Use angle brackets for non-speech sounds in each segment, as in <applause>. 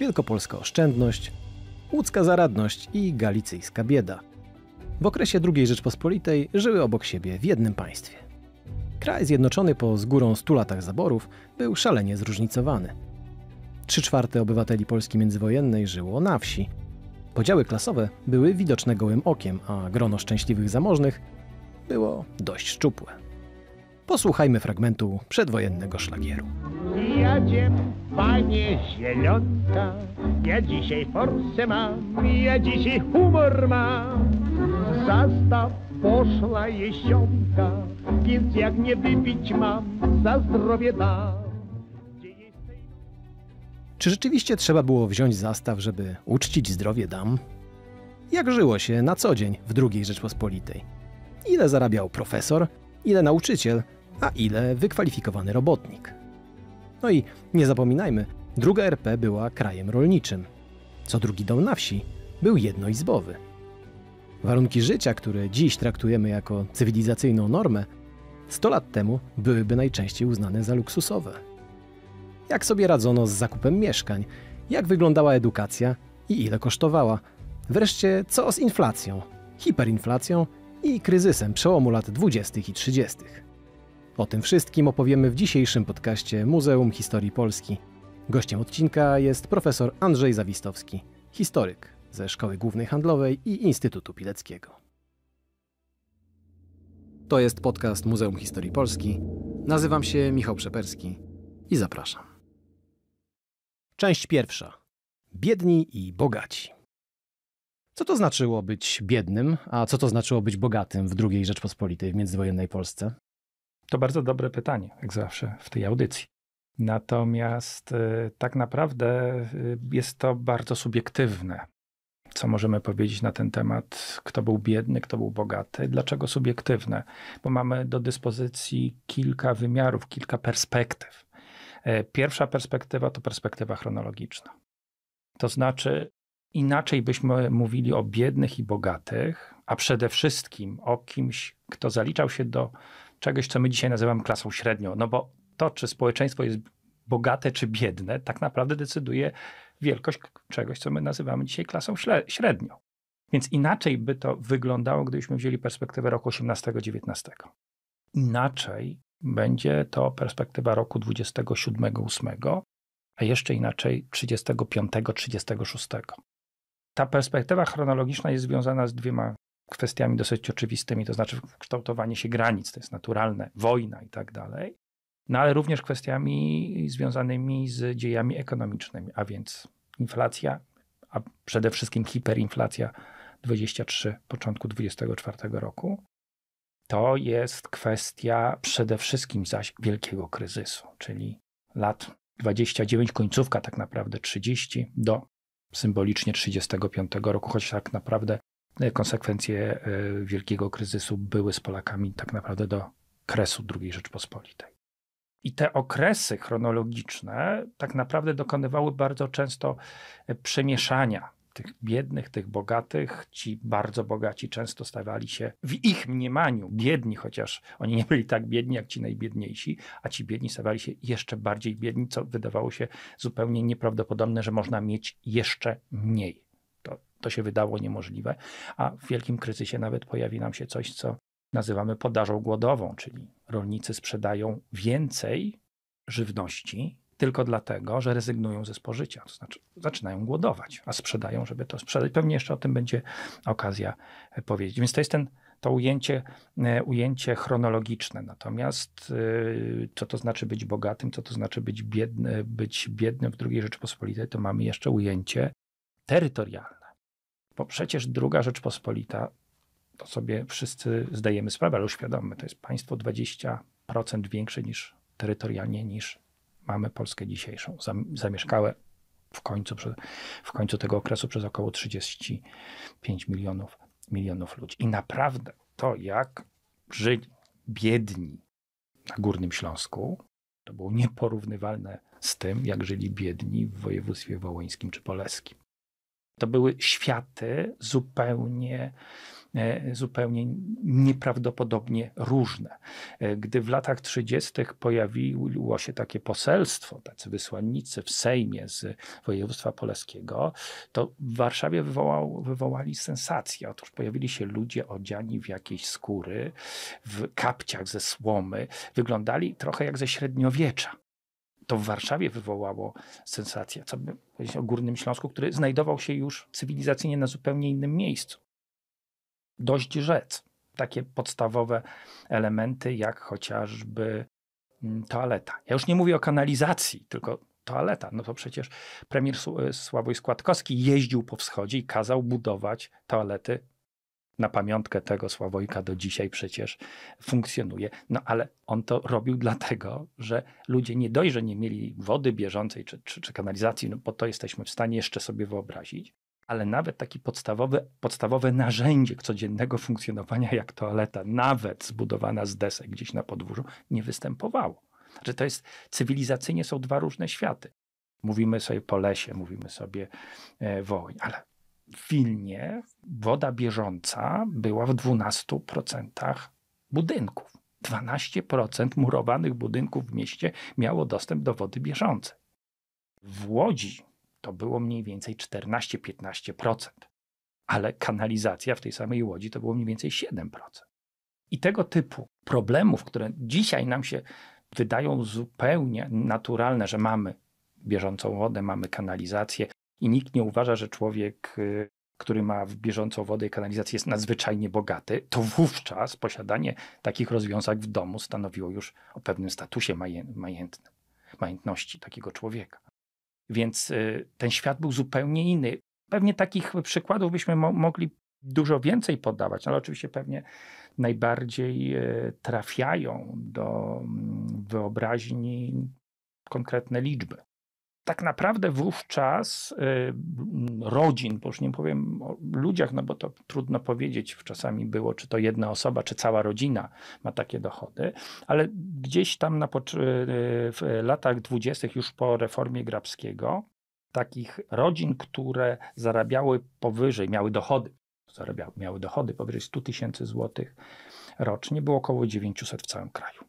wielkopolska oszczędność, łódzka zaradność i galicyjska bieda. W okresie II Rzeczpospolitej żyły obok siebie w jednym państwie. Kraj zjednoczony po z górą 100 latach zaborów był szalenie zróżnicowany. Trzy czwarte obywateli Polski międzywojennej żyło na wsi. Podziały klasowe były widoczne gołym okiem, a grono szczęśliwych zamożnych było dość szczupłe. Posłuchajmy fragmentu przedwojennego szlagieru. Jadzie, panie zielonka, ja dzisiaj forsę mam, ja dzisiaj humor mam. Zastaw poszła jesionka, więc jak nie wypić mam, za zdrowie dam. Czy rzeczywiście trzeba było wziąć zastaw, żeby uczcić zdrowie dam? Jak żyło się na co dzień w II Rzeczpospolitej? Ile zarabiał profesor? Ile nauczyciel? a ile wykwalifikowany robotnik. No i nie zapominajmy, druga RP była krajem rolniczym. Co drugi dom na wsi był jednoizbowy. Warunki życia, które dziś traktujemy jako cywilizacyjną normę, 100 lat temu byłyby najczęściej uznane za luksusowe. Jak sobie radzono z zakupem mieszkań, jak wyglądała edukacja i ile kosztowała, wreszcie co z inflacją, hiperinflacją i kryzysem przełomu lat 20. i 30. O tym wszystkim opowiemy w dzisiejszym podcaście Muzeum Historii Polski. Gościem odcinka jest profesor Andrzej Zawistowski, historyk ze Szkoły Głównej Handlowej i Instytutu Pileckiego. To jest podcast Muzeum Historii Polski. Nazywam się Michał Przeperski i zapraszam. Część pierwsza. Biedni i bogaci. Co to znaczyło być biednym, a co to znaczyło być bogatym w II Rzeczpospolitej w międzywojennej Polsce? To bardzo dobre pytanie, jak zawsze w tej audycji. Natomiast y, tak naprawdę y, jest to bardzo subiektywne. Co możemy powiedzieć na ten temat? Kto był biedny, kto był bogaty? Dlaczego subiektywne? Bo mamy do dyspozycji kilka wymiarów, kilka perspektyw. E, pierwsza perspektywa to perspektywa chronologiczna. To znaczy, inaczej byśmy mówili o biednych i bogatych, a przede wszystkim o kimś, kto zaliczał się do czegoś, co my dzisiaj nazywamy klasą średnią. No bo to, czy społeczeństwo jest bogate czy biedne, tak naprawdę decyduje wielkość czegoś, co my nazywamy dzisiaj klasą średnią. Więc inaczej by to wyglądało, gdybyśmy wzięli perspektywę roku 18-19. Inaczej będzie to perspektywa roku 27-8, a jeszcze inaczej 35-36. Ta perspektywa chronologiczna jest związana z dwiema kwestiami dosyć oczywistymi, to znaczy kształtowanie się granic, to jest naturalne, wojna i tak dalej, no ale również kwestiami związanymi z dziejami ekonomicznymi, a więc inflacja, a przede wszystkim hiperinflacja 23 początku 24 roku. To jest kwestia przede wszystkim zaś wielkiego kryzysu, czyli lat 29, końcówka tak naprawdę 30 do symbolicznie 35 roku, choć tak naprawdę konsekwencje y, wielkiego kryzysu były z Polakami tak naprawdę do kresu II Rzeczpospolitej. I te okresy chronologiczne tak naprawdę dokonywały bardzo często y, przemieszania tych biednych, tych bogatych. Ci bardzo bogaci często stawali się w ich mniemaniu biedni, chociaż oni nie byli tak biedni jak ci najbiedniejsi, a ci biedni stawali się jeszcze bardziej biedni, co wydawało się zupełnie nieprawdopodobne, że można mieć jeszcze mniej to się wydało niemożliwe, a w wielkim kryzysie nawet pojawi nam się coś, co nazywamy podażą głodową, czyli rolnicy sprzedają więcej żywności tylko dlatego, że rezygnują ze spożycia, to znaczy zaczynają głodować, a sprzedają, żeby to sprzedać. Pewnie jeszcze o tym będzie okazja e, powiedzieć. Więc to jest ten, to ujęcie, e, ujęcie chronologiczne. Natomiast e, co to znaczy być bogatym, co to znaczy być, biedny, być biednym w II Rzeczypospolitej, to mamy jeszcze ujęcie terytorialne. Bo przecież druga Rzeczpospolita, to sobie wszyscy zdajemy sprawę, ale uświadommy, to jest państwo 20% większe niż terytorialnie niż mamy Polskę dzisiejszą. Zamieszkałe w końcu, w końcu tego okresu przez około 35 milionów, milionów ludzi. I naprawdę to, jak żyli biedni na Górnym Śląsku, to było nieporównywalne z tym, jak żyli biedni w województwie wołyńskim czy poleskim. To były światy zupełnie e, zupełnie nieprawdopodobnie różne. E, gdy w latach 30. pojawiło się takie poselstwo, tacy wysłannicy w Sejmie z województwa polskiego, to w Warszawie wywołał, wywołali sensację. Otóż pojawili się ludzie odziani w jakieś skóry, w kapciach ze słomy, wyglądali trochę jak ze średniowiecza to w Warszawie wywołało sensację. Co by powiedzieć o Górnym Śląsku, który znajdował się już cywilizacyjnie na zupełnie innym miejscu. Dość rzec. Takie podstawowe elementy, jak chociażby mm, toaleta. Ja już nie mówię o kanalizacji, tylko toaleta. No to przecież premier Sławoj Składkowski jeździł po wschodzie i kazał budować toalety na pamiątkę tego Sławojka do dzisiaj przecież funkcjonuje. No ale on to robił dlatego, że ludzie nie dość, że nie mieli wody bieżącej czy, czy, czy kanalizacji, no bo to jesteśmy w stanie jeszcze sobie wyobrazić, ale nawet takie podstawowe, podstawowe narzędzie codziennego funkcjonowania, jak toaleta, nawet zbudowana z desek gdzieś na podwórzu, nie występowało. Że znaczy, to jest cywilizacyjnie są dwa różne światy. Mówimy sobie po lesie, mówimy sobie e, ale w Wilnie woda bieżąca była w 12% budynków. 12% murowanych budynków w mieście miało dostęp do wody bieżącej. W Łodzi to było mniej więcej 14-15%, ale kanalizacja w tej samej Łodzi to było mniej więcej 7%. I tego typu problemów, które dzisiaj nam się wydają zupełnie naturalne, że mamy bieżącą wodę, mamy kanalizację, i nikt nie uważa, że człowiek, y, który ma w bieżącą wodę i kanalizację jest nadzwyczajnie bogaty, to wówczas posiadanie takich rozwiązań w domu stanowiło już o pewnym statusie majętnym, majątności takiego człowieka. Więc y, ten świat był zupełnie inny. Pewnie takich przykładów byśmy mo mogli dużo więcej podawać, ale oczywiście pewnie najbardziej y, trafiają do mm, wyobraźni konkretne liczby tak naprawdę wówczas y, rodzin, bo już nie powiem o ludziach, no bo to trudno powiedzieć, czasami było, czy to jedna osoba, czy cała rodzina ma takie dochody, ale gdzieś tam na, y, y, w latach dwudziestych, już po reformie Grabskiego, takich rodzin, które zarabiały powyżej, miały dochody, zarabiały, miały dochody powyżej 100 tysięcy złotych rocznie, było około 900 w całym kraju.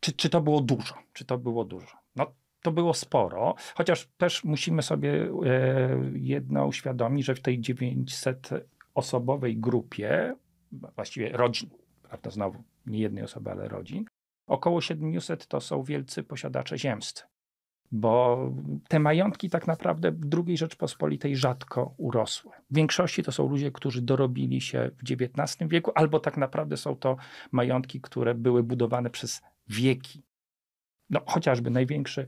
Czy, czy to było dużo? Czy to było dużo? No to było sporo, chociaż też musimy sobie e, jedno uświadomić, że w tej 900-osobowej grupie, właściwie rodzin, prawda, znowu nie jednej osoby, ale rodzin, około 700 to są wielcy posiadacze ziemscy. Bo te majątki tak naprawdę w II Rzeczpospolitej rzadko urosły. W większości to są ludzie, którzy dorobili się w XIX wieku, albo tak naprawdę są to majątki, które były budowane przez wieki no, chociażby największy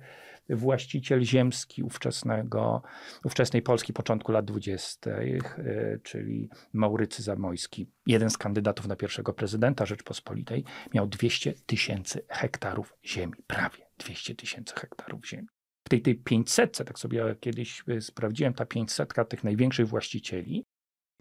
właściciel ziemski ówczesnego, ówczesnej Polski początku lat dwudziestych, y, czyli Maurycy Zamojski, jeden z kandydatów na pierwszego prezydenta Rzeczpospolitej, miał 200 tysięcy hektarów ziemi, prawie 200 tysięcy hektarów ziemi. W tej, tej 500, tak sobie kiedyś y, sprawdziłem, ta 500 tych największych właścicieli,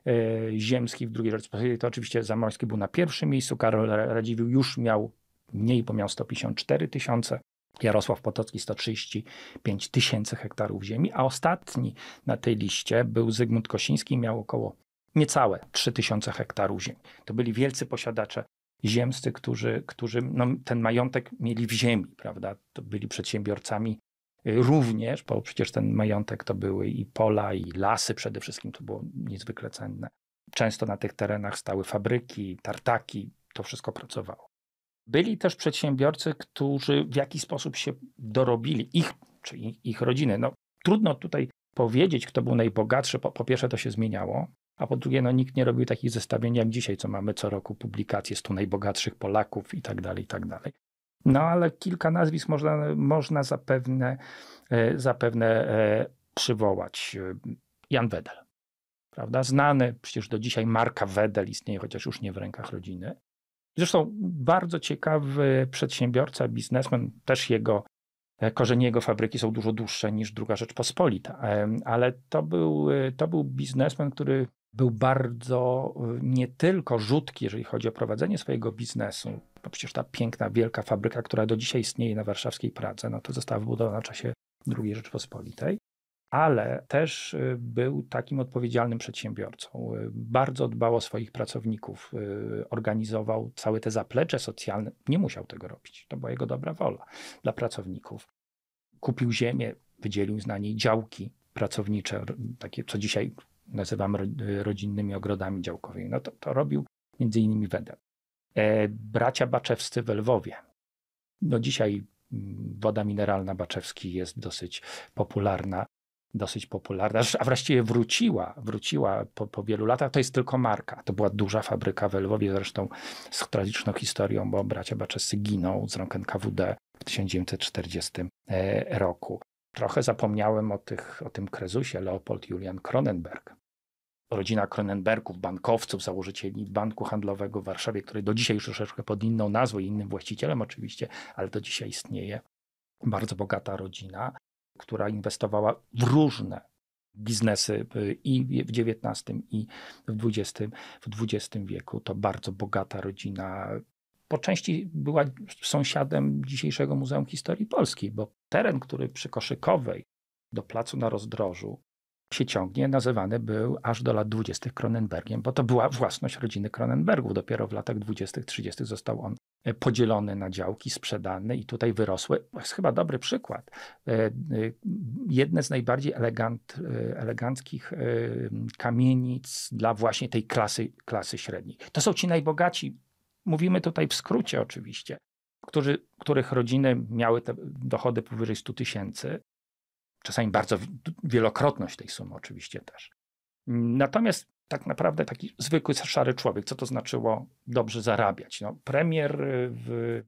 y, Ziemski w drugiej Rzeczpospolitej, to oczywiście Zamojski był na pierwszym miejscu, Karol Radziwiłł już miał mniej, bo miał 154 tysiące, Jarosław Potocki 135 tysięcy hektarów ziemi, a ostatni na tej liście był Zygmunt Kosiński, miał około niecałe 3 tysiące hektarów ziemi. To byli wielcy posiadacze ziemscy, którzy, którzy no, ten majątek mieli w ziemi, prawda? To byli przedsiębiorcami y, również, bo przecież ten majątek to były i pola, i lasy przede wszystkim, to było niezwykle cenne. Często na tych terenach stały fabryki, tartaki, to wszystko pracowało byli też przedsiębiorcy, którzy w jakiś sposób się dorobili, ich, czyli ich rodziny. No, trudno tutaj powiedzieć, kto był najbogatszy. Po, po, pierwsze, to się zmieniało, a po drugie, no, nikt nie robił takich zestawień jak dzisiaj, co mamy co roku publikacje 100 najbogatszych Polaków i tak dalej, i tak dalej. No ale kilka nazwisk można, można zapewne, e, zapewne e, przywołać. Jan Wedel, prawda? Znany przecież do dzisiaj marka Wedel istnieje, chociaż już nie w rękach rodziny. Zresztą bardzo ciekawy przedsiębiorca, biznesmen, też jego e, korzenie jego fabryki są dużo dłuższe niż Druga Rzeczpospolita, ale to był, e, to był biznesmen, który był bardzo e, nie tylko rzutki, jeżeli chodzi o prowadzenie swojego biznesu, bo przecież ta piękna, wielka fabryka, która do dzisiaj istnieje na warszawskiej Pradze, no to została wybudowana w czasie II Rzeczpospolitej, ale też y, był takim odpowiedzialnym przedsiębiorcą. Y, bardzo dbał o swoich pracowników, y, organizował całe te zaplecze socjalne. Nie musiał tego robić, to była jego dobra wola dla pracowników. Kupił ziemię, wydzielił na niej działki pracownicze, takie co dzisiaj nazywamy rodzinnymi ogrodami działkowymi. No to, to robił między innymi Weder. E, bracia Baczewscy we Lwowie. No dzisiaj mm, woda mineralna Baczewski jest dosyć popularna dosyć popularna, a właściwie wróciła, wróciła po, po, wielu latach, to jest tylko marka. To była duża fabryka w Lwowie, zresztą z tragiczną historią, bo bracia Baczescy giną z rąk NKWD w 1940 e, roku. Trochę zapomniałem o, tych, o tym krezusie Leopold Julian Kronenberg. Rodzina Kronenbergów, bankowców, założycieli Banku Handlowego w Warszawie, który do dzisiaj już troszeczkę pod inną nazwą i innym właścicielem oczywiście, ale do dzisiaj istnieje. Bardzo bogata rodzina która inwestowała w różne biznesy y, i w XIX, i w XX, w XX wieku. To bardzo bogata rodzina. Po części była sąsiadem dzisiejszego Muzeum Historii Polski, bo teren, który przy Koszykowej do placu na rozdrożu się ciągnie, nazywany był aż do lat 20. Kronenbergiem, bo to była własność rodziny Kronenbergów. Dopiero w latach 20., 30. został on E, podzielone na działki, sprzedane i tutaj wyrosły. To jest chyba dobry przykład. E, e, jedne z najbardziej elegant, eleganckich kamienic dla właśnie tej klasy, klasy średniej. To są ci najbogaci, mówimy tutaj w skrócie oczywiście, którzy, których rodziny miały te dochody powyżej 100 tysięcy. Czasami bardzo wielokrotność tej sumy oczywiście też. Natomiast tak naprawdę taki zwykły, szary człowiek. Co to znaczyło dobrze zarabiać? No, premier y, w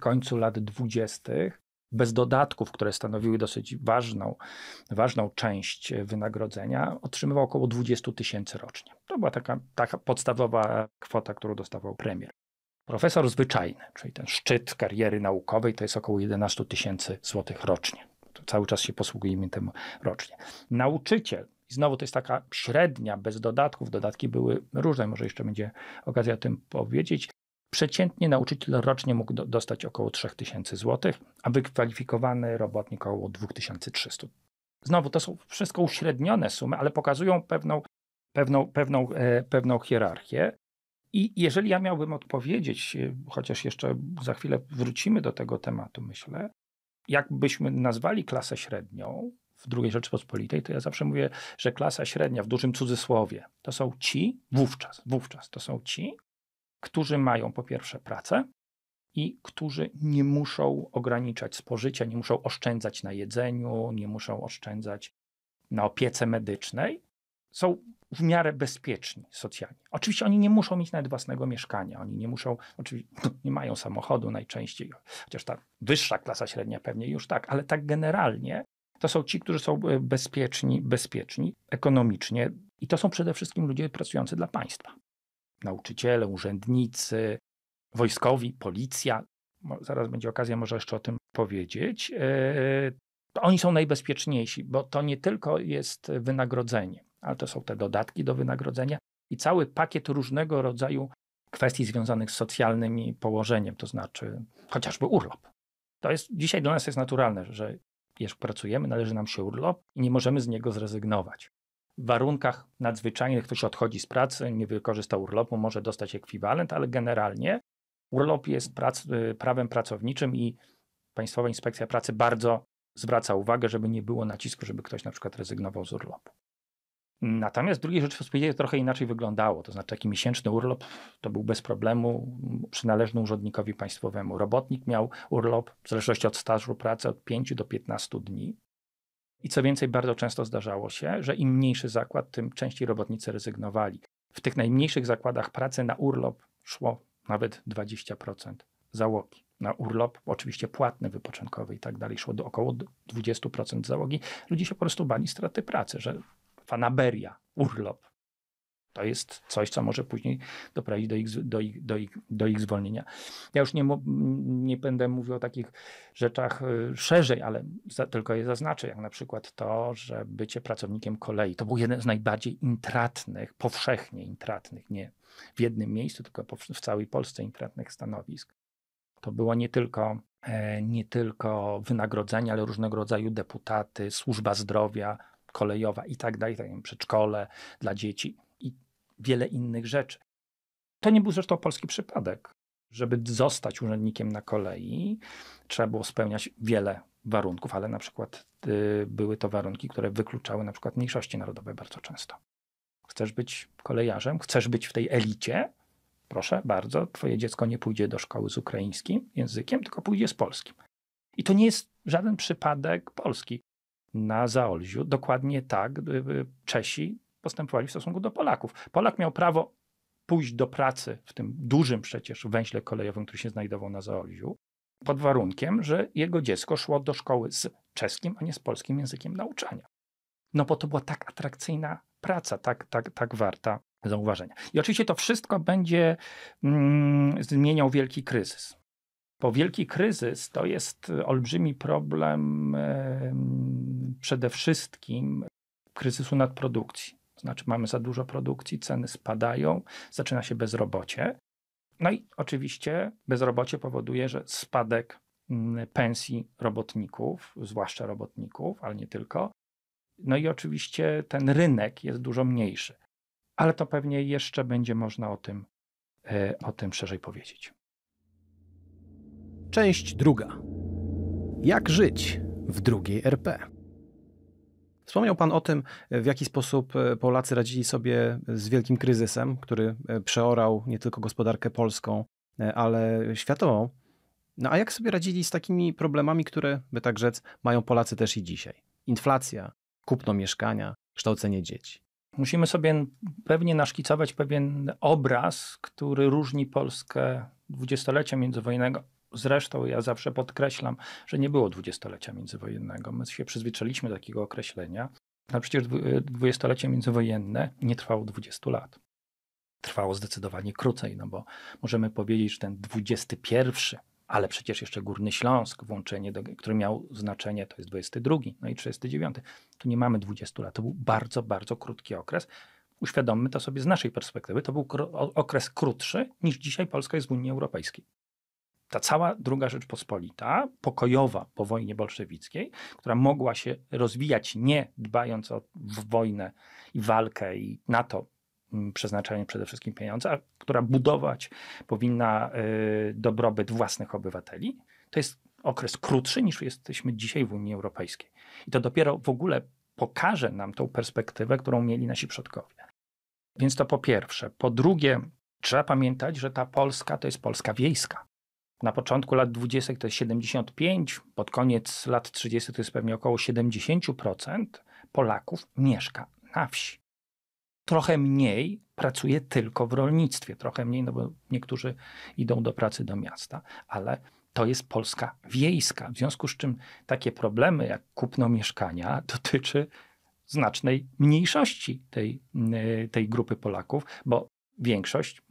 końcu lat dwudziestych bez dodatków, które stanowiły dosyć ważną, ważną część wynagrodzenia, otrzymywał około 20 tysięcy rocznie. To była taka, taka podstawowa kwota, którą dostawał premier. Profesor zwyczajny, czyli ten szczyt kariery naukowej, to jest około 11 tysięcy złotych rocznie. To cały czas się posługujemy temu rocznie. Nauczyciel i znowu to jest taka średnia, bez dodatków. Dodatki były różne, może jeszcze będzie okazja o tym powiedzieć. Przeciętnie nauczyciel rocznie mógł do, dostać około 3000 zł, a wykwalifikowany robotnik około 2300. Znowu to są wszystko uśrednione sumy, ale pokazują pewną, pewną, pewną, e, pewną hierarchię. I jeżeli ja miałbym odpowiedzieć, e, chociaż jeszcze za chwilę wrócimy do tego tematu, myślę, jakbyśmy nazwali klasę średnią, w II Rzeczypospolitej, to ja zawsze mówię, że klasa średnia w dużym cudzysłowie to są ci, wówczas, wówczas to są ci, którzy mają po pierwsze pracę i którzy nie muszą ograniczać spożycia, nie muszą oszczędzać na jedzeniu, nie muszą oszczędzać na opiece medycznej. Są w miarę bezpieczni socjalnie. Oczywiście oni nie muszą mieć nawet własnego mieszkania, oni nie muszą, oczywiście no, nie mają samochodu najczęściej, chociaż ta wyższa klasa średnia pewnie już tak, ale tak generalnie to są ci, którzy są e, bezpieczni, bezpieczni ekonomicznie i to są przede wszystkim ludzie pracujący dla państwa. Nauczyciele, urzędnicy, wojskowi, policja. Zaraz będzie okazja, może jeszcze o tym powiedzieć. E, e, oni są najbezpieczniejsi, bo to nie tylko jest wynagrodzenie, ale to są te dodatki do wynagrodzenia i cały pakiet różnego rodzaju kwestii związanych z socjalnym położeniem, to znaczy chociażby urlop. To jest dzisiaj dla nas jest naturalne, że jak pracujemy, należy nam się urlop i nie możemy z niego zrezygnować. W warunkach nadzwyczajnych ktoś odchodzi z pracy, nie wykorzysta urlopu, może dostać ekwiwalent, ale generalnie urlop jest prac, y, prawem pracowniczym i Państwowa Inspekcja Pracy bardzo zwraca uwagę, żeby nie było nacisku, żeby ktoś na przykład rezygnował z urlopu. Natomiast w rzecz, Rzeczypospolitej to trochę inaczej wyglądało. To znaczy, taki miesięczny urlop to był bez problemu przynależny urzędnikowi państwowemu. Robotnik miał urlop w zależności od stażu pracy od 5 do 15 dni. I co więcej, bardzo często zdarzało się, że im mniejszy zakład, tym częściej robotnicy rezygnowali. W tych najmniejszych zakładach pracy na urlop szło nawet 20% załogi. Na urlop, oczywiście płatny, wypoczynkowy i tak dalej, szło do około 20% załogi. Ludzie się po prostu bali straty pracy, że fanaberia, urlop. To jest coś, co może później doprowadzić do ich, do ich, do ich, do ich zwolnienia. Ja już nie, nie będę mówił o takich rzeczach y, szerzej, ale za, tylko je zaznaczę, jak na przykład to, że bycie pracownikiem kolei to był jeden z najbardziej intratnych, powszechnie intratnych, nie w jednym miejscu, tylko w całej Polsce intratnych stanowisk. To było nie tylko, e, nie tylko wynagrodzenie, ale różnego rodzaju deputaty, służba zdrowia, kolejowa i tak dalej, przedszkole dla dzieci i wiele innych rzeczy. To nie był zresztą polski przypadek. Żeby zostać urzędnikiem na kolei, trzeba było spełniać wiele warunków, ale na przykład y, były to warunki, które wykluczały na przykład mniejszości narodowe bardzo często. Chcesz być kolejarzem, chcesz być w tej elicie, proszę bardzo, twoje dziecko nie pójdzie do szkoły z ukraińskim językiem, tylko pójdzie z polskim. I to nie jest żaden przypadek Polski na Zaolziu, dokładnie tak y, y, Czesi postępowali w stosunku do Polaków. Polak miał prawo pójść do pracy w tym dużym przecież węźle kolejowym, który się znajdował na Zaolziu, pod warunkiem, że jego dziecko szło do szkoły z czeskim, a nie z polskim językiem nauczania. No bo to była tak atrakcyjna praca, tak, tak, tak warta zauważenia. I oczywiście to wszystko będzie mm, zmieniał wielki kryzys. Bo wielki kryzys to jest olbrzymi problem przede wszystkim kryzysu nadprodukcji. Znaczy mamy za dużo produkcji, ceny spadają, zaczyna się bezrobocie. No i oczywiście bezrobocie powoduje, że spadek mm, pensji robotników, zwłaszcza robotników, ale nie tylko. No i oczywiście ten rynek jest dużo mniejszy. Ale to pewnie jeszcze będzie można o tym, e, o tym szerzej powiedzieć. Część druga. Jak żyć w drugiej RP? Wspomniał Pan o tym, w jaki sposób e, Polacy radzili sobie z wielkim kryzysem, który e, przeorał nie tylko gospodarkę polską, e, ale światową. No a jak sobie radzili z takimi problemami, które, by tak rzec, mają Polacy też i dzisiaj? Inflacja, kupno mieszkania, kształcenie dzieci. Musimy sobie pewnie naszkicować pewien obraz, który różni Polskę dwudziestolecia międzywojennego Zresztą ja zawsze podkreślam, że nie było dwudziestolecia międzywojennego. My się przyzwyczailiśmy do takiego określenia, ale przecież e, dwudziestolecie międzywojenne nie trwało 20 lat. Trwało zdecydowanie krócej, no bo możemy powiedzieć, że ten 21, ale przecież jeszcze Górny Śląsk, włączenie, do, miał znaczenie, to jest 22, no i 39. Tu nie mamy 20 lat, to był bardzo, bardzo krótki okres. Uświadommy to sobie z naszej perspektywy, to był okres krótszy niż dzisiaj Polska jest w Unii Europejskiej ta cała druga Rzeczpospolita, pokojowa po wojnie bolszewickiej, która mogła się rozwijać nie dbając o wojnę i walkę i na to mm, przeznaczanie przede wszystkim pieniądze, a która budować powinna y, dobrobyt własnych obywateli, to jest okres krótszy niż jesteśmy dzisiaj w Unii Europejskiej. I to dopiero w ogóle pokaże nam tą perspektywę, którą mieli nasi przodkowie. Więc to po pierwsze. Po drugie, trzeba pamiętać, że ta Polska to jest Polska wiejska na początku lat 20 to jest 75, pod koniec lat 30 to jest pewnie około 70% Polaków mieszka na wsi. Trochę mniej pracuje tylko w rolnictwie, trochę mniej, no bo niektórzy idą do pracy do miasta, ale to jest Polska wiejska. W związku z czym takie problemy jak kupno mieszkania <laughs> dotyczy znacznej mniejszości tej, y, tej grupy Polaków, bo większość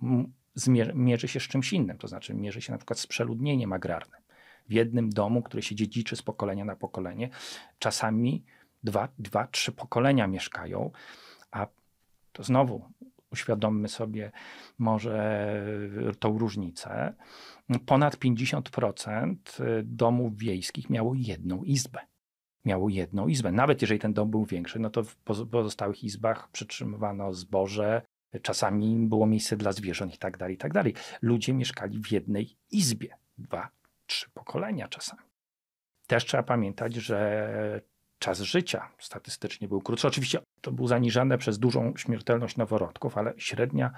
zmier- mierzy się z czymś innym, to znaczy mierzy się na przykład z przeludnieniem agrarnym. W jednym domu, który się dziedziczy z pokolenia na pokolenie, czasami dwa, dwa trzy pokolenia mieszkają, a to znowu uświadommy sobie może tą różnicę. Ponad 50% y, domów wiejskich miało jedną izbę. Miało jedną izbę. Nawet jeżeli ten dom był większy, no to w pozostałych izbach przytrzymywano zboże, czasami było miejsce dla zwierząt i tak dalej, i tak dalej. Ludzie mieszkali w jednej izbie, dwa, trzy pokolenia czasami. Też trzeba pamiętać, że czas życia statystycznie był krótszy. Oczywiście to był zaniżane przez dużą śmiertelność noworodków, ale średnia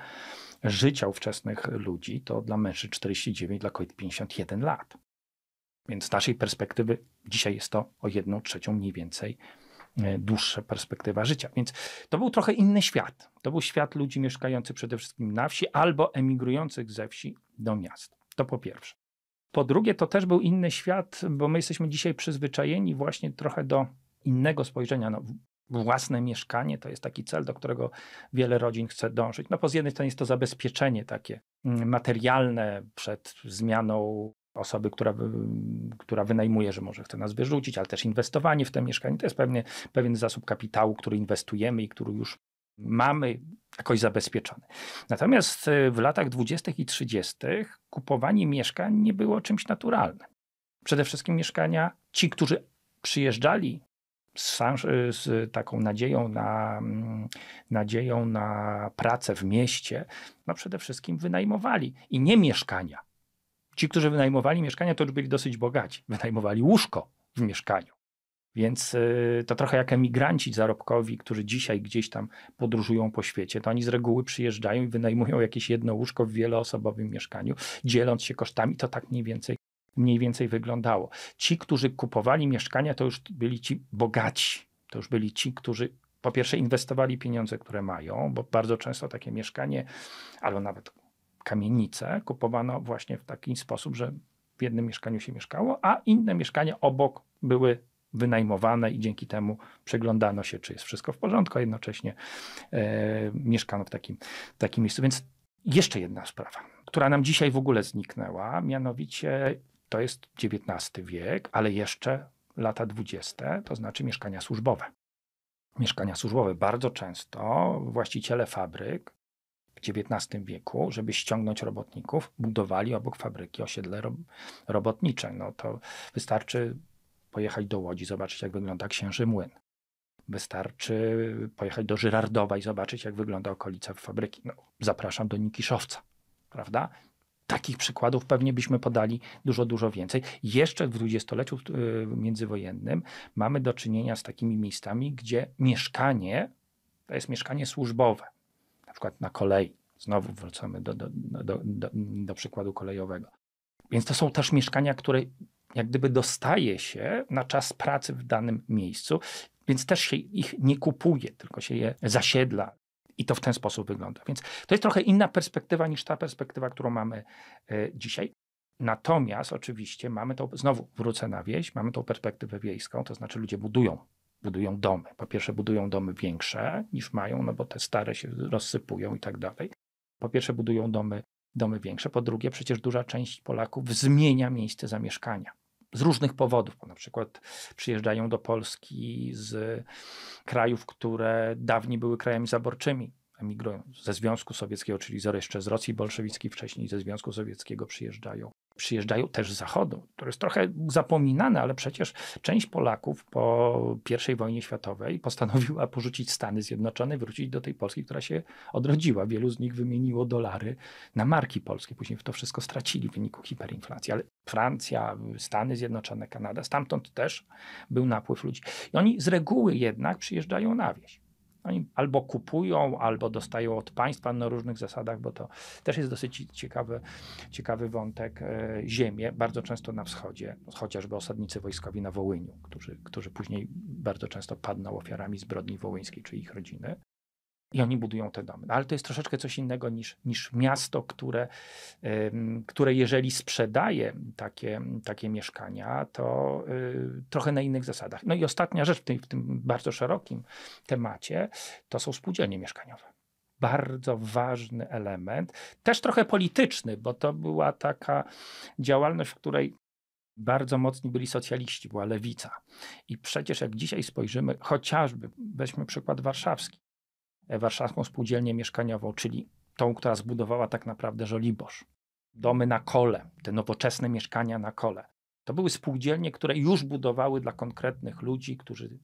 życia ówczesnych ludzi to dla mężczyzn 49, dla kobiet 51 lat. Więc z naszej perspektywy dzisiaj jest to o jedną trzecią mniej więcej E, dłuższa perspektywa życia. Więc to był trochę inny świat. To był świat ludzi mieszkających przede wszystkim na wsi albo emigrujących ze wsi do miast. To po pierwsze. Po drugie, to też był inny świat, bo my jesteśmy dzisiaj przyzwyczajeni właśnie trochę do innego spojrzenia. No, własne mieszkanie to jest taki cel, do którego wiele rodzin chce dążyć. No, po z jednej strony jest to zabezpieczenie takie mm, materialne przed zmianą osoby, która, która wynajmuje, że może chce nas wyrzucić, ale też inwestowanie w te mieszkanie. To jest pewnie, pewien zasób kapitału, który inwestujemy i który już mamy jakoś zabezpieczony. Natomiast y, w latach 20. i 30. kupowanie mieszkań nie było czymś naturalnym. Przede wszystkim mieszkania, ci, którzy przyjeżdżali z, z, taką nadzieją na, mm, nadzieją na pracę w mieście, no przede wszystkim wynajmowali i nie mieszkania. Ci, którzy wynajmowali mieszkania, to już byli dosyć bogaci. Wynajmowali łóżko w mieszkaniu. Więc y, to trochę jak emigranci zarobkowi, którzy dzisiaj gdzieś tam podróżują po świecie, to oni z reguły przyjeżdżają i wynajmują jakieś jedno łóżko w wieloosobowym mieszkaniu, dzieląc się kosztami. To tak mniej więcej, mniej więcej wyglądało. Ci, którzy kupowali mieszkania, to już byli ci bogaci. To już byli ci, którzy po pierwsze inwestowali pieniądze, które mają, bo bardzo często takie mieszkanie, albo nawet kamienice kupowano właśnie w taki sposób, że w jednym mieszkaniu się mieszkało, a inne mieszkania obok były wynajmowane i dzięki temu przeglądano się, czy jest wszystko w porządku, a jednocześnie yy, mieszkano w takim, w takim miejscu. Więc jeszcze jedna sprawa, która nam dzisiaj w ogóle zniknęła, mianowicie to jest XIX wiek, ale jeszcze lata XX, to znaczy mieszkania służbowe. Mieszkania służbowe bardzo często właściciele fabryk w XIX wieku, żeby ściągnąć robotników, budowali obok fabryki osiedle robotnicze. No to wystarczy pojechać do Łodzi, zobaczyć jak wygląda Księży Młyn. Wystarczy pojechać do Żyrardowa i zobaczyć jak wygląda okolica fabryki. No, zapraszam do Nikiszowca, prawda? Takich przykładów pewnie byśmy podali dużo, dużo więcej. Jeszcze w dwudziestoleciu y, międzywojennym mamy do czynienia z takimi miejscami, gdzie mieszkanie to jest mieszkanie służbowe przykład na kolei. Znowu wracamy do, do, do, do, do przykładu kolejowego. Więc to są też mieszkania, które jak gdyby dostaje się na czas pracy w danym miejscu, więc też się ich nie kupuje, tylko się je zasiedla. I to w ten sposób wygląda. Więc to jest trochę inna perspektywa niż ta perspektywa, którą mamy e, dzisiaj. Natomiast oczywiście mamy tą, znowu wrócę na wieś, mamy tą perspektywę wiejską, to znaczy ludzie budują budują domy. Po pierwsze, budują domy większe niż mają, no bo te stare się rozsypują i tak dalej. Po pierwsze, budują domy, domy większe. Po drugie, przecież duża część Polaków zmienia miejsce zamieszkania z różnych powodów, bo na przykład przyjeżdżają do Polski z krajów, które dawniej były krajami zaborczymi. Emigrują ze Związku Sowieckiego, czyli jeszcze z Rosji bolszewickiej wcześniej, ze Związku Sowieckiego przyjeżdżają przyjeżdżają też z Zachodu, to jest trochę zapominane, ale przecież część Polaków po I wojnie światowej postanowiła porzucić Stany Zjednoczone, wrócić do tej Polski, która się odrodziła. Wielu z nich wymieniło dolary na marki polskie. Później to wszystko stracili w wyniku hiperinflacji, ale Francja, Stany Zjednoczone, Kanada, stamtąd też był napływ ludzi. I oni z reguły jednak przyjeżdżają na wieś. Oni no albo kupują, albo dostają od państwa na różnych zasadach, bo to też jest dosyć ciekawy, ciekawy wątek. E, Ziemię bardzo często na wschodzie, chociażby osadnicy wojskowi na Wołyniu, którzy, którzy później bardzo często padną ofiarami zbrodni wołyńskiej czy ich rodziny i oni budują te domy. No, ale to jest troszeczkę coś innego niż, niż miasto, które, które jeżeli sprzedaje takie, takie mieszkania, to y, trochę na innych zasadach. No i ostatnia rzecz w tym, w tym bardzo szerokim temacie to są spółdzielnie mieszkaniowe. Bardzo ważny element, też trochę polityczny, bo to była taka działalność, w której bardzo mocni byli socjaliści, była lewica. I przecież jak dzisiaj spojrzymy, chociażby weźmy przykład warszawski, Warszawską Spółdzielnię Mieszkaniową, czyli tą, która zbudowała tak naprawdę Żoliborz. Domy na kole, te nowoczesne mieszkania na kole. To były spółdzielnie, które już budowały dla konkretnych ludzi, którzy,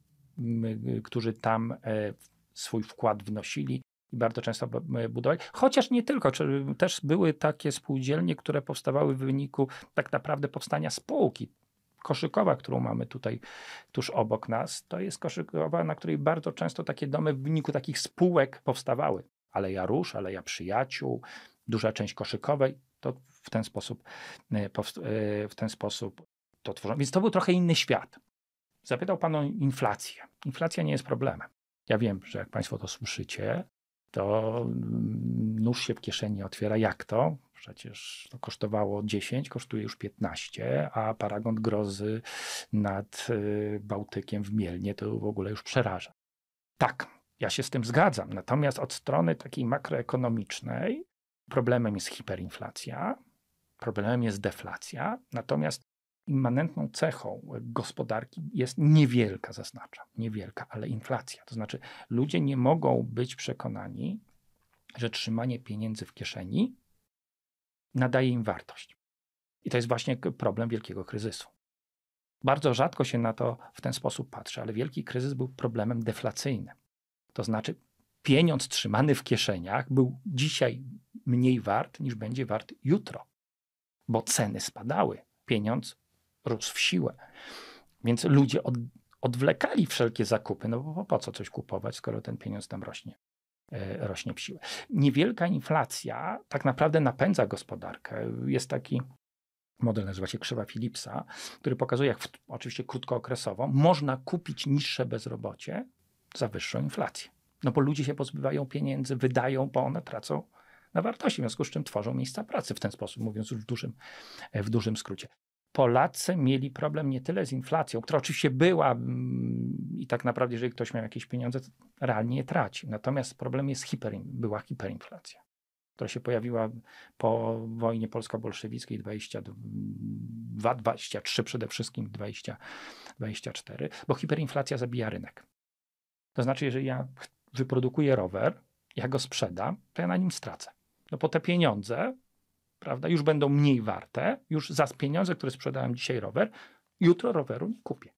którzy tam e, swój wkład wnosili i bardzo często budowali. Chociaż nie tylko, też były takie spółdzielnie, które powstawały w wyniku tak naprawdę powstania spółki koszykowa, którą mamy tutaj tuż obok nas, to jest koszykowa, na której bardzo często takie domy w wyniku takich spółek powstawały. Aleja ale Aleja Przyjaciół, duża część koszykowej, to w ten sposób, e, e, w ten sposób to tworzą. Więc to był trochę inny świat. Zapytał Pan o inflację. Inflacja nie jest problemem. Ja wiem, że jak Państwo to słyszycie, to mm, nóż się w kieszeni otwiera. Jak to? Przecież to no, kosztowało 10, kosztuje już 15, a paragon grozy nad y, Bałtykiem w Mielnie to w ogóle już przeraża. Tak, ja się z tym zgadzam. Natomiast od strony takiej makroekonomicznej problemem jest hiperinflacja, problemem jest deflacja, natomiast immanentną cechą gospodarki jest niewielka, zaznaczam, niewielka, ale inflacja. To znaczy ludzie nie mogą być przekonani, że trzymanie pieniędzy w kieszeni nadaje im wartość. I to jest właśnie problem wielkiego kryzysu. Bardzo rzadko się na to w ten sposób patrzy, ale wielki kryzys był problemem deflacyjnym. To znaczy, pieniądz trzymany w kieszeniach był dzisiaj mniej wart niż będzie wart jutro, bo ceny spadały, pieniądz rósł w siłę. Więc ludzie od, odwlekali wszelkie zakupy, no bo po co coś kupować, skoro ten pieniądz tam rośnie. E, rośnie w siłę. Niewielka inflacja tak naprawdę napędza gospodarkę. Jest taki model, nazywa się krzywa Philipsa, który pokazuje, jak w, oczywiście krótkookresowo można kupić niższe bezrobocie za wyższą inflację. No bo ludzie się pozbywają pieniędzy, wydają, bo one tracą na wartości, w związku z czym tworzą miejsca pracy w ten sposób, mówiąc już w dużym, e, w dużym skrócie. Polacy mieli problem nie tyle z inflacją, która oczywiście była mm, i tak naprawdę, jeżeli ktoś miał jakieś pieniądze, to realnie je traci. Natomiast problem jest hiperim, była hiperinflacja, która się pojawiła po wojnie polsko-bolszewickiej 22, 23 przede wszystkim, 20, 24, bo hiperinflacja zabija rynek. To znaczy, jeżeli ja wyprodukuję rower, ja go sprzedam, to ja na nim stracę. No bo te pieniądze prawda, już będą mniej warte, już za pieniądze, które sprzedałem dzisiaj rower, jutro roweru nie kupię,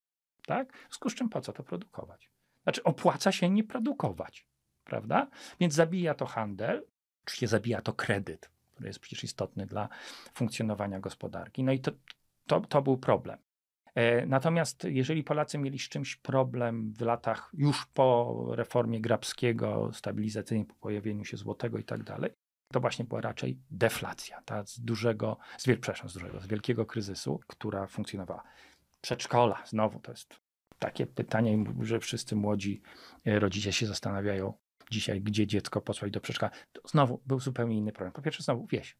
tak? W związku z czym po co to produkować? Znaczy opłaca się nie produkować, prawda? Więc zabija to handel, oczywiście zabija to kredyt, który jest przecież istotny dla funkcjonowania gospodarki. No i to, to, to był problem. E, natomiast jeżeli Polacy mieli z czymś problem w latach już po reformie Grabskiego, stabilizacyjnej, po pojawieniu się złotego i tak dalej, to właśnie była raczej deflacja, ta z dużego, z, wiel, przepraszam, z dużego, z wielkiego kryzysu, która funkcjonowała. Przedszkola, znowu to jest takie pytanie, że wszyscy młodzi e, rodzice się zastanawiają dzisiaj, gdzie dziecko posłać do przedszkola. To znowu był zupełnie inny problem. Po pierwsze, znowu wieś.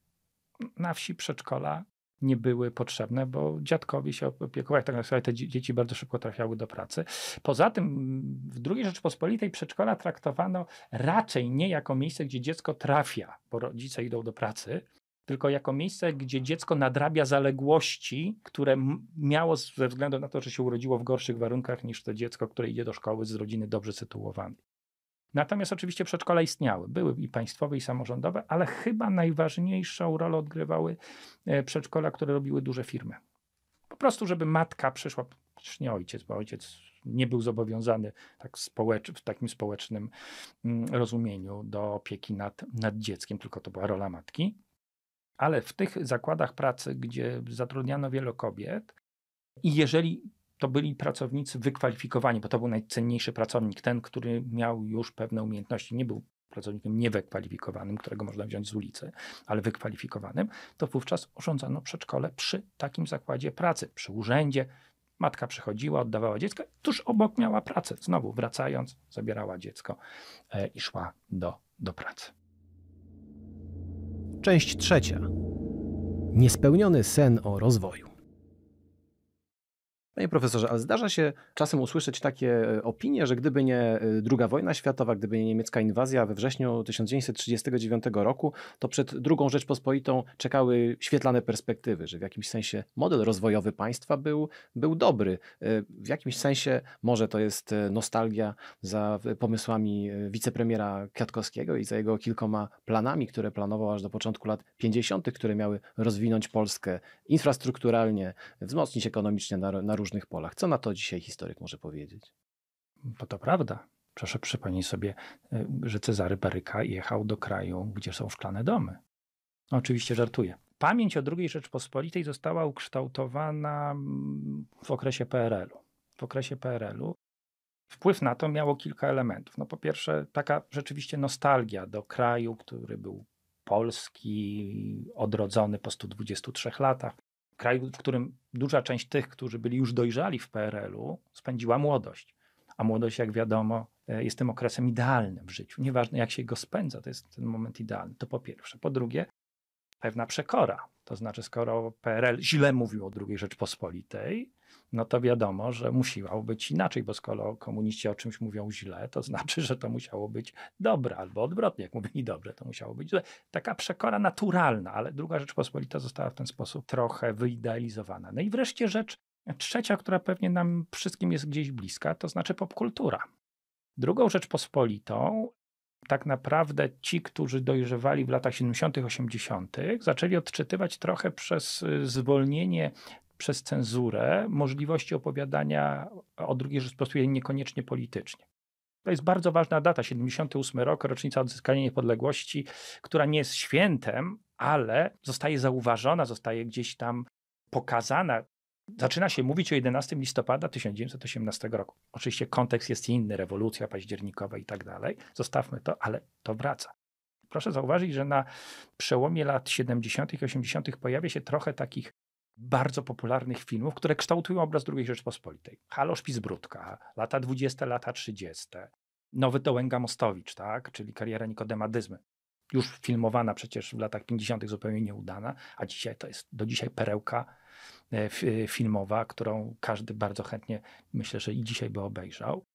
Na wsi przedszkola nie były potrzebne, bo dziadkowi się opiekowały, tak naprawdę te dzieci bardzo szybko trafiały do pracy. Poza tym w II Rzeczypospolitej przedszkola traktowano raczej nie jako miejsce, gdzie dziecko trafia, bo rodzice idą do pracy, tylko jako miejsce, gdzie dziecko nadrabia zaległości, które miało ze względu na to, że się urodziło w gorszych warunkach niż to dziecko, które idzie do szkoły z rodziny dobrze sytuowanej. Natomiast oczywiście przedszkola istniały, były i państwowe, i samorządowe, ale chyba najważniejszą rolę odgrywały e, przedszkola, które robiły duże firmy. Po prostu, żeby matka przyszła, nie ojciec, bo ojciec nie był zobowiązany tak społecz, w takim społecznym mm, rozumieniu do opieki nad, nad dzieckiem, tylko to była rola matki. Ale w tych zakładach pracy, gdzie zatrudniano wiele kobiet, i jeżeli to byli pracownicy wykwalifikowani, bo to był najcenniejszy pracownik, ten, który miał już pewne umiejętności, nie był pracownikiem niewykwalifikowanym, którego można wziąć z ulicy, ale wykwalifikowanym, to wówczas urządzano przedszkole przy takim zakładzie pracy, przy urzędzie. Matka przychodziła, oddawała dziecko, tuż obok miała pracę. Znowu wracając, zabierała dziecko e, i szła do, do pracy. Część trzecia. Niespełniony sen o rozwoju. Panie profesorze, ale zdarza się czasem usłyszeć takie e, opinie, że gdyby nie II e, wojna światowa, gdyby nie niemiecka inwazja we wrześniu 1939 roku, to przed II Rzeczpospolitą czekały świetlane perspektywy, że w jakimś sensie model rozwojowy państwa był, był dobry. E, w jakimś sensie może to jest nostalgia za pomysłami wicepremiera Kwiatkowskiego i za jego kilkoma planami, które planował aż do początku lat 50., które miały rozwinąć Polskę infrastrukturalnie, wzmocnić ekonomicznie na, na różnych polach. Co na to dzisiaj historyk może powiedzieć? Bo no to prawda. Proszę przypomnieć sobie, e, że Cezary Baryka jechał do kraju, gdzie są szklane domy. No, oczywiście żartuję. Pamięć o II Rzeczpospolitej została ukształtowana mm, w okresie PRL-u. W okresie PRL-u Wpływ na to miało kilka elementów. No po pierwsze, taka rzeczywiście nostalgia do kraju, który był polski, odrodzony po 123 latach kraju, w którym duża część tych, którzy byli już dojrzali w PRL-u, spędziła młodość. A młodość, jak wiadomo, e, jest tym okresem idealnym w życiu. Nieważne, jak się go spędza, to jest ten moment idealny. To po pierwsze. Po drugie, pewna przekora. To znaczy, skoro PRL źle mówił o II Rzeczpospolitej, no to wiadomo, że musiało być inaczej, bo skoro komuniści o czymś mówią źle, to znaczy, że to musiało być dobre, albo odwrotnie, jak mówili dobre, to musiało być źle. Taka przekora naturalna, ale druga Rzeczpospolita została w ten sposób trochę wyidealizowana. No i wreszcie rzecz trzecia, która pewnie nam wszystkim jest gdzieś bliska, to znaczy popkultura. Drugą Rzeczpospolitą tak naprawdę ci, którzy dojrzewali w latach 70., 80., zaczęli odczytywać trochę przez y, zwolnienie przez cenzurę możliwości opowiadania o II Rzeczpospolitej niekoniecznie politycznie. To jest bardzo ważna data, 78 rok, rocznica odzyskania niepodległości, która nie jest świętem, ale zostaje zauważona, zostaje gdzieś tam pokazana. Zaczyna się mówić o 11 listopada 1918 roku. Oczywiście kontekst jest inny, rewolucja październikowa i tak dalej. Zostawmy to, ale to wraca. Proszę zauważyć, że na przełomie lat 70. i 80. pojawia się trochę takich bardzo popularnych filmów, które kształtują obraz II Rzeczpospolitej. Halo Szpicbródka, lata 20, lata 30, Nowy Tołęga Mostowicz, tak? czyli kariera Nikodemadyzmy. Już filmowana przecież w latach 50. zupełnie nieudana, a dzisiaj to jest do dzisiaj perełka e, e, filmowa, którą każdy bardzo chętnie myślę, że i dzisiaj by obejrzał.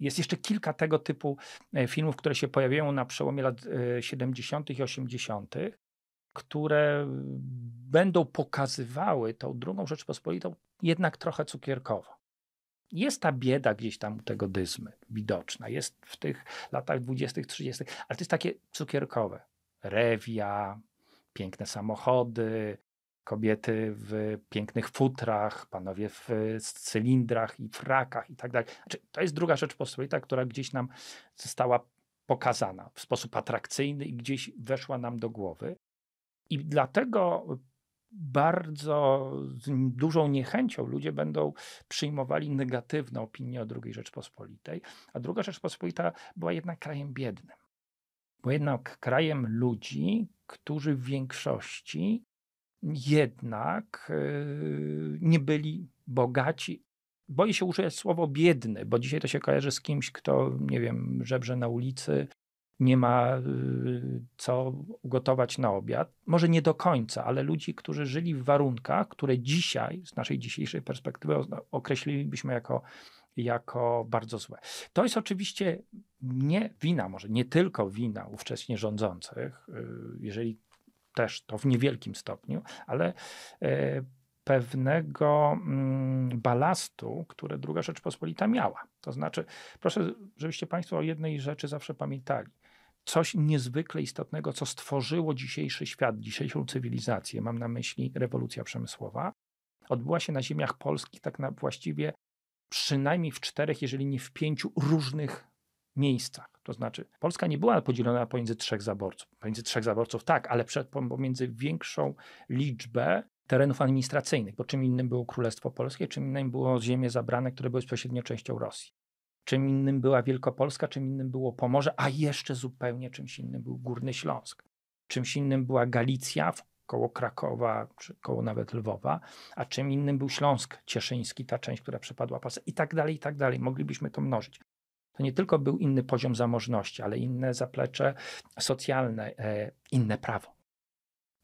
Jest jeszcze kilka tego typu e, filmów, które się pojawiają na przełomie lat 70. i 80., które będą pokazywały tą drugą Rzeczpospolitą jednak trochę cukierkowo jest ta bieda gdzieś tam u tego dyzmy widoczna. Jest w tych latach 20., 30., ale to jest takie cukierkowe. Rewia, piękne samochody, kobiety w pięknych futrach, panowie w cylindrach i frakach i tak dalej. Znaczy, to jest druga rzecz pospolita, która gdzieś nam została pokazana w sposób atrakcyjny i gdzieś weszła nam do głowy. I dlatego bardzo dużą niechęcią ludzie będą przyjmowali negatywne opinie o II Rzeczpospolitej, a II Rzeczpospolita była jednak krajem biednym. Była jednak krajem ludzi, którzy w większości jednak e, nie byli bogaci. Boję się użyć słowo biedny, bo dzisiaj to się kojarzy z kimś, kto, nie wiem, żebrze na ulicy nie ma y, co ugotować na obiad. Może nie do końca, ale ludzi, którzy żyli w warunkach, które dzisiaj, z naszej dzisiejszej perspektywy, określilibyśmy jako, jako bardzo złe. To jest oczywiście nie wina, może nie tylko wina ówcześnie rządzących, y, jeżeli też to w niewielkim stopniu, ale y, pewnego mm, balastu, które Druga Rzeczpospolita miała. To znaczy, proszę, żebyście Państwo o jednej rzeczy zawsze pamiętali coś niezwykle istotnego, co stworzyło dzisiejszy świat, dzisiejszą cywilizację, mam na myśli rewolucja przemysłowa, odbyła się na ziemiach polskich tak na właściwie przynajmniej w czterech, jeżeli nie w pięciu różnych miejscach. To znaczy, Polska nie była podzielona pomiędzy trzech zaborców. Pomiędzy trzech zaborców tak, ale przed, pomiędzy większą liczbę terenów administracyjnych, bo czym innym było Królestwo Polskie, czym innym było ziemie zabrane, które były bezpośrednio częścią Rosji czym innym była Wielkopolska, czym innym było Pomorze, a jeszcze zupełnie czymś innym był Górny Śląsk. Czymś innym była Galicja koło Krakowa, czy koło nawet Lwowa, a czym innym był Śląsk Cieszyński, ta część, która przepadła Polsce i tak dalej, i tak dalej. Moglibyśmy to mnożyć. To nie tylko był inny poziom zamożności, ale inne zaplecze socjalne, e, inne prawo.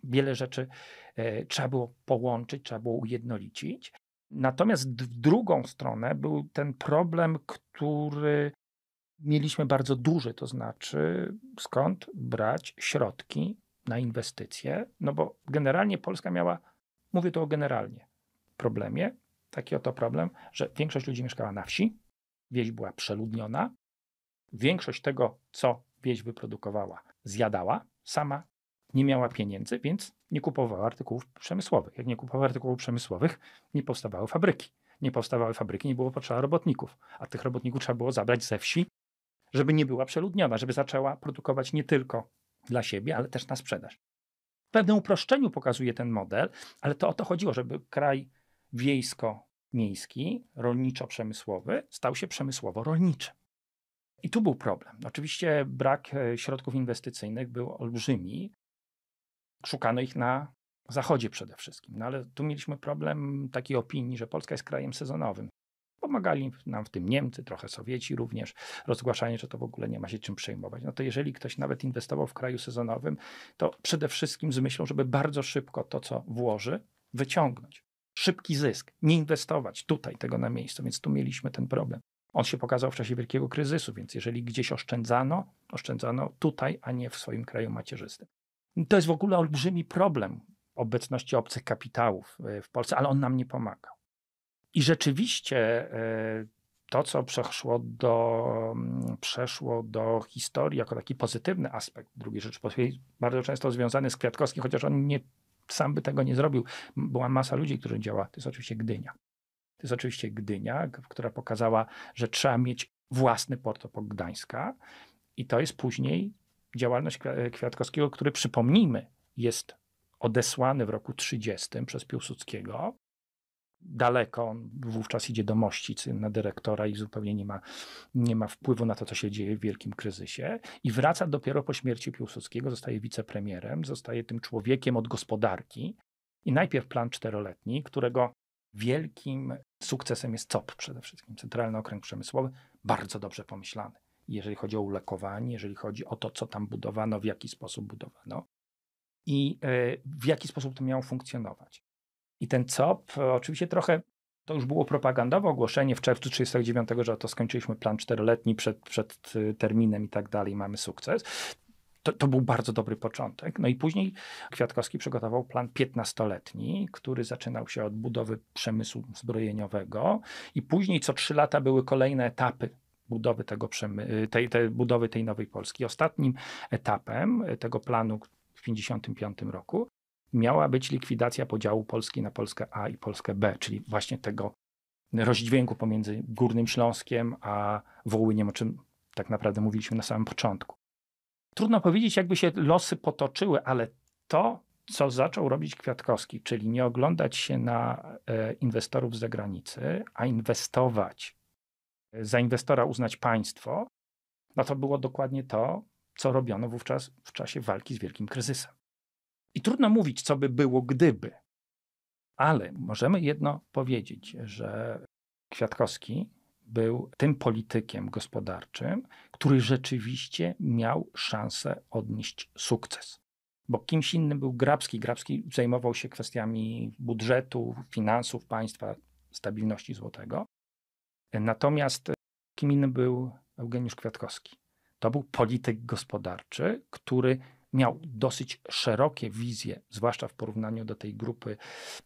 Wiele rzeczy e, trzeba było połączyć, trzeba było ujednolicić, Natomiast w drugą stronę był ten problem, który mieliśmy bardzo duży, to znaczy skąd brać środki na inwestycje, no bo generalnie Polska miała, mówię to generalnie, problemie, taki oto problem, że większość ludzi mieszkała na wsi, wieś była przeludniona, większość tego, co wieś wyprodukowała, zjadała sama nie miała pieniędzy, więc nie kupowała artykułów przemysłowych. Jak nie kupowała artykułów przemysłowych, nie powstawały fabryki. Nie powstawały fabryki, nie było potrzeba robotników, a tych robotników trzeba było zabrać ze wsi, żeby nie była przeludniona, żeby zaczęła produkować nie tylko dla siebie, ale też na sprzedaż. W pewnym uproszczeniu pokazuje ten model, ale to o to chodziło, żeby kraj wiejsko-miejski, rolniczo-przemysłowy stał się przemysłowo-rolniczy. I tu był problem. Oczywiście brak e, środków inwestycyjnych był olbrzymi. Szukano ich na Zachodzie przede wszystkim. No ale tu mieliśmy problem takiej opinii, że Polska jest krajem sezonowym. Pomagali nam w tym Niemcy, trochę Sowieci również, rozgłaszanie, że to w ogóle nie ma się czym przejmować. No to jeżeli ktoś nawet inwestował w kraju sezonowym, to przede wszystkim z myślą, żeby bardzo szybko to, co włoży, wyciągnąć. Szybki zysk, nie inwestować tutaj tego na miejscu, więc tu mieliśmy ten problem. On się pokazał w czasie wielkiego kryzysu, więc jeżeli gdzieś oszczędzano, oszczędzano tutaj, a nie w swoim kraju macierzystym. To jest w ogóle olbrzymi problem obecności obcych kapitałów e, w Polsce, ale on nam nie pomagał. I rzeczywiście e, to, co przeszło do, mm, przeszło do historii jako taki pozytywny aspekt II Rzeczypospolitej, bardzo często związany z Kwiatkowskim, chociaż on nie, sam by tego nie zrobił. Była masa ludzi, którzy działa. To jest oczywiście Gdynia. To jest oczywiście Gdynia, która pokazała, że trzeba mieć własny port obok Gdańska i to jest później działalność e, Kwiatkowskiego, który przypomnijmy, jest odesłany w roku 30 przez Piłsudskiego. Daleko, on wówczas idzie do mości na dyrektora i zupełnie nie ma, nie ma wpływu na to, co się dzieje w wielkim kryzysie. I wraca dopiero po śmierci Piłsudskiego, zostaje wicepremierem, zostaje tym człowiekiem od gospodarki. I najpierw plan czteroletni, którego wielkim sukcesem jest COP przede wszystkim, Centralny Okręg Przemysłowy, bardzo dobrze pomyślany jeżeli chodzi o ulekowanie, jeżeli chodzi o to, co tam budowano, w jaki sposób budowano i e, w jaki sposób to miało funkcjonować. I ten COP, e, oczywiście trochę to już było propagandowe ogłoszenie w czerwcu 1939, że to skończyliśmy plan czteroletni przed, przed e, terminem i tak dalej, mamy sukces. To, to, był bardzo dobry początek. No i później Kwiatkowski przygotował plan 15-letni, który zaczynał się od budowy przemysłu zbrojeniowego, i później co trzy lata były kolejne etapy budowy, tego y, tej, tej, budowy tej nowej Polski. Ostatnim etapem tego planu w 1955 roku miała być likwidacja podziału Polski na Polskę A i Polskę B, czyli właśnie tego rozdźwięku pomiędzy Górnym Śląskiem a Wołyniem, o czym tak naprawdę mówiliśmy na samym początku. Trudno powiedzieć, jakby się losy potoczyły, ale to, co zaczął robić Kwiatkowski, czyli nie oglądać się na e, inwestorów z zagranicy, a inwestować za inwestora uznać państwo, no to było dokładnie to, co robiono wówczas w czasie walki z wielkim kryzysem. I trudno mówić, co by było, gdyby. Ale możemy jedno powiedzieć, że Kwiatkowski był tym politykiem gospodarczym, który rzeczywiście miał szansę odnieść sukces. Bo kimś innym był Grabski. Grabski zajmował się kwestiami budżetu, finansów państwa, stabilności złotego. Natomiast kim innym był Eugeniusz Kwiatkowski. To był polityk gospodarczy, który miał dosyć szerokie wizje, zwłaszcza w porównaniu do tej grupy,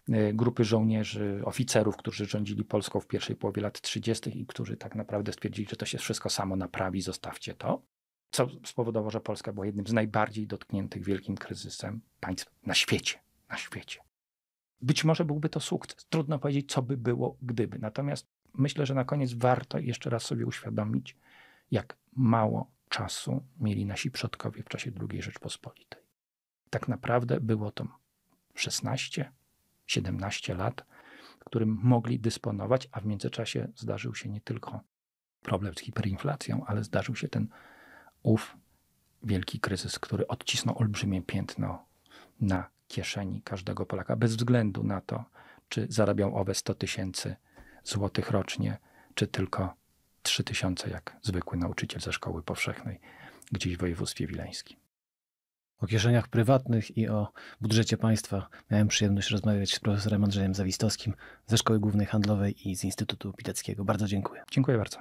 e, grupy żołnierzy, oficerów, którzy rządzili Polską w pierwszej połowie lat 30. i którzy tak naprawdę stwierdzili, że to się wszystko samo naprawi, zostawcie to. Co spowodowało, że Polska była jednym z najbardziej dotkniętych wielkim kryzysem państw na świecie. Na świecie. Być może byłby to sukces. Trudno powiedzieć, co by było, gdyby. Natomiast myślę, że na koniec warto jeszcze raz sobie uświadomić, jak mało czasu mieli nasi przodkowie w czasie II Rzeczpospolitej. Tak naprawdę było to 16, 17 lat, którym mogli dysponować, a w międzyczasie zdarzył się nie tylko problem z hiperinflacją, ale zdarzył się ten ów wielki kryzys, który odcisnął olbrzymie piętno na kieszeni każdego Polaka, bez względu na to, czy zarabiał owe 100 tysięcy zł rocznie, czy tylko 3000 tysiące jak zwykły nauczyciel ze szkoły powszechnej gdzieś w województwie wileńskim. O kieszeniach prywatnych i o budżecie państwa miałem przyjemność rozmawiać z profesorem Andrzejem Zawistowskim ze Szkoły Głównej Handlowej i z Instytutu Pileckiego. Bardzo dziękuję. Dziękuję bardzo.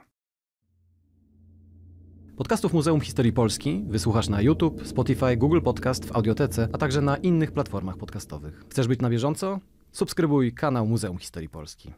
Podcastów Muzeum Historii Polski wysłuchasz na YouTube, Spotify, Google Podcast, w Audiotece, a także na innych platformach podcastowych. Chcesz być na bieżąco? Subskrybuj kanał Muzeum Historii Polski.